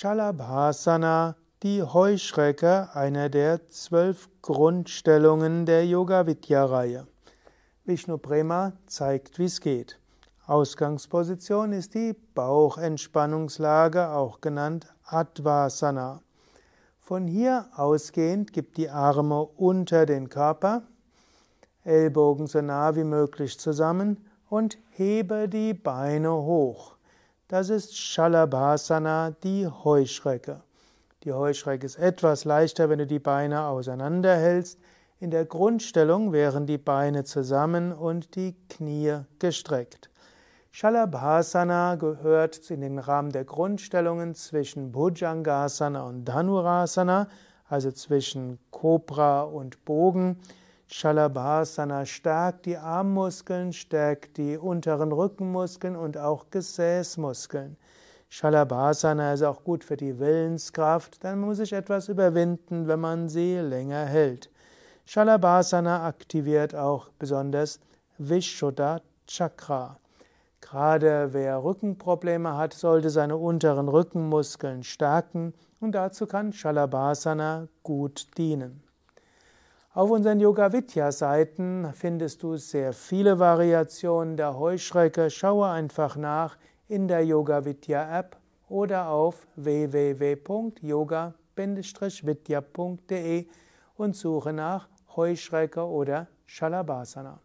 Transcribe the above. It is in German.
Shalabhasana, die Heuschrecke, einer der zwölf Grundstellungen der Yoga-Vidya-Reihe. Vishnu Prema zeigt, wie es geht. Ausgangsposition ist die Bauchentspannungslage, auch genannt Advasana. Von hier ausgehend gibt die Arme unter den Körper, Ellbogen so nah wie möglich zusammen und hebe die Beine hoch. Das ist Shalabhasana, die Heuschrecke. Die Heuschrecke ist etwas leichter, wenn du die Beine auseinanderhältst. In der Grundstellung wären die Beine zusammen und die Knie gestreckt. Shalabhasana gehört in den Rahmen der Grundstellungen zwischen Bhujangasana und Dhanurasana, also zwischen Kobra und Bogen. Shalabhasana stärkt die Armmuskeln, stärkt die unteren Rückenmuskeln und auch Gesäßmuskeln. Shalabhasana ist auch gut für die Willenskraft, dann muss ich etwas überwinden, wenn man sie länger hält. Shalabhasana aktiviert auch besonders Vishuddha Chakra. Gerade wer Rückenprobleme hat, sollte seine unteren Rückenmuskeln stärken und dazu kann Shalabhasana gut dienen. Auf unseren Yoga Vidya Seiten findest du sehr viele Variationen der Heuschrecke. Schaue einfach nach in der Yoga Vidya App oder auf www.yoga-vidya.de und suche nach Heuschrecke oder Shalabhasana.